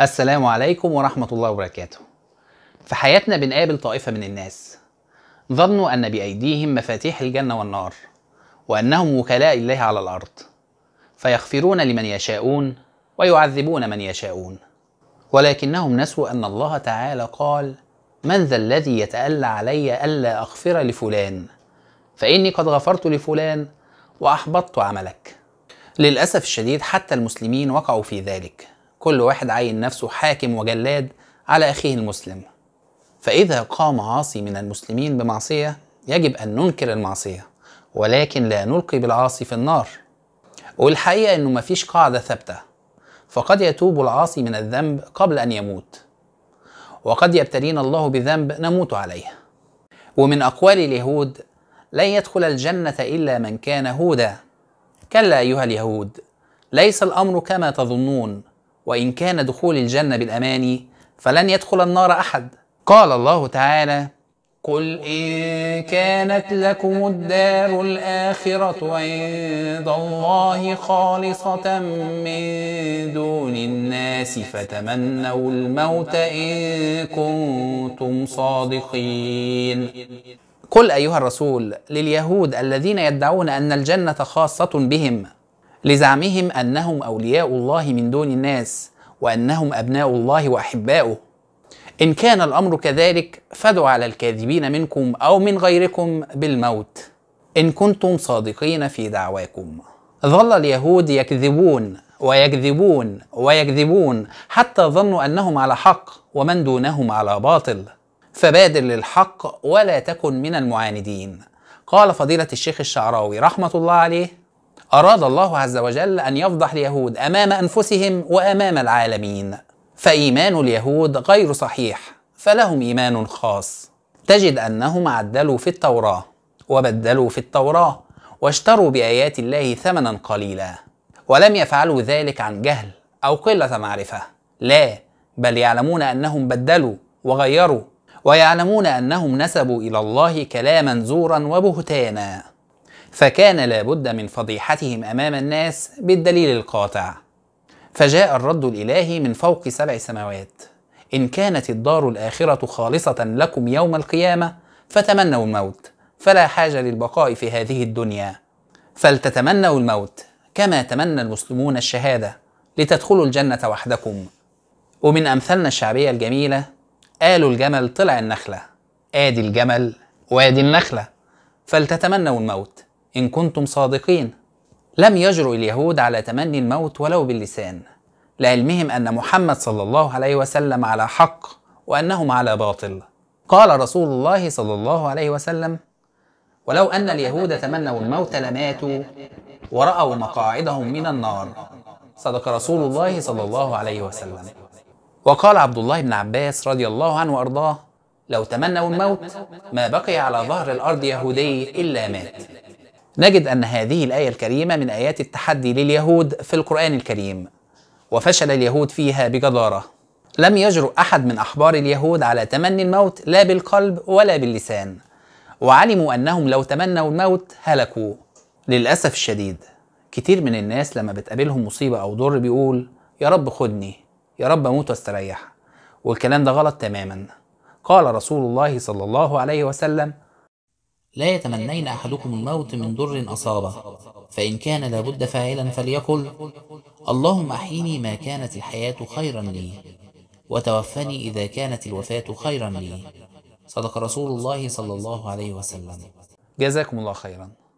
السلام عليكم ورحمة الله وبركاته في حياتنا بنقابل طائفة من الناس ظنوا أن بأيديهم مفاتيح الجنة والنار وأنهم وكلاء الله على الأرض فيغفرون لمن يشاءون ويعذبون من يشاءون ولكنهم نسوا أن الله تعالى قال من ذا الذي يتألى علي ألا أغفر لفلان فإني قد غفرت لفلان وأحبطت عملك للأسف الشديد حتى المسلمين وقعوا في ذلك كل واحد عين نفسه حاكم وجلاد على أخيه المسلم فإذا قام عاصي من المسلمين بمعصية يجب أن ننكر المعصية ولكن لا نلقي بالعاصي في النار والحقيقة أنه مفيش قاعدة ثابتة فقد يتوب العاصي من الذنب قبل أن يموت وقد يبتلينا الله بذنب نموت عليه ومن أقوال اليهود لن يدخل الجنة إلا من كان هودا كلا أيها اليهود ليس الأمر كما تظنون وإن كان دخول الجنة بالأماني فلن يدخل النار أحد قال الله تعالى قل إن كانت لكم الدار الآخرة عند الله خالصة من دون الناس فتمنوا الموت إن كنتم صادقين قل أيها الرسول لليهود الذين يدعون أن الجنة خاصة بهم لزعمهم انهم اولياء الله من دون الناس وانهم ابناء الله واحباؤه ان كان الامر كذلك فادعوا على الكاذبين منكم او من غيركم بالموت ان كنتم صادقين في دعواكم ظل اليهود يكذبون ويكذبون ويكذبون حتى ظنوا انهم على حق ومن دونهم على باطل فبادر للحق ولا تكن من المعاندين قال فضيله الشيخ الشعراوي رحمه الله عليه أراد الله عز وجل أن يفضح اليهود أمام أنفسهم وأمام العالمين فإيمان اليهود غير صحيح فلهم إيمان خاص تجد أنهم عدلوا في التوراة وبدلوا في التوراة واشتروا بآيات الله ثمنا قليلا ولم يفعلوا ذلك عن جهل أو قلة معرفة لا بل يعلمون أنهم بدلوا وغيروا ويعلمون أنهم نسبوا إلى الله كلاما زورا وبهتانا فكان لابد من فضيحتهم امام الناس بالدليل القاطع فجاء الرد الالهي من فوق سبع سماوات ان كانت الدار الاخره خالصه لكم يوم القيامه فتمنوا الموت فلا حاجه للبقاء في هذه الدنيا فلتتمنوا الموت كما تمنى المسلمون الشهاده لتدخلوا الجنه وحدكم ومن امثالنا الشعبيه الجميله قالوا الجمل طلع النخله ادي الجمل وادي النخله فلتتمنوا الموت إن كنتم صادقين لم يجرؤ اليهود على تمني الموت ولو باللسان لعلمهم أن محمد صلى الله عليه وسلم على حق وأنهم على باطل قال رسول الله صلى الله عليه وسلم ولو أن اليهود تمنوا الموت لماتوا ورأوا مقاعدهم من النار صدق رسول الله صلى الله عليه وسلم وقال عبد الله بن عباس رضي الله عنه وأرضاه لو تمنوا الموت ما بقي على ظهر الأرض يهودي إلا مات نجد أن هذه الآية الكريمة من آيات التحدي لليهود في القرآن الكريم وفشل اليهود فيها بجدارة لم يجرؤ أحد من أحبار اليهود على تمني الموت لا بالقلب ولا باللسان وعلموا أنهم لو تمنوا الموت هلكوا للأسف الشديد كتير من الناس لما بتقابلهم مصيبة أو ضر بيقول يا رب خدني يا رب أموت واستريح والكلام ده غلط تماما قال رسول الله صلى الله عليه وسلم لا يتمنين أحدكم الموت من ضر أصابه فإن كان لابد فاعلا فليقل اللهم أحيني ما كانت الحياة خيرا لي وتوفني إذا كانت الوفاة خيرا لي صدق رسول الله صلى الله عليه وسلم جزاكم الله خيرا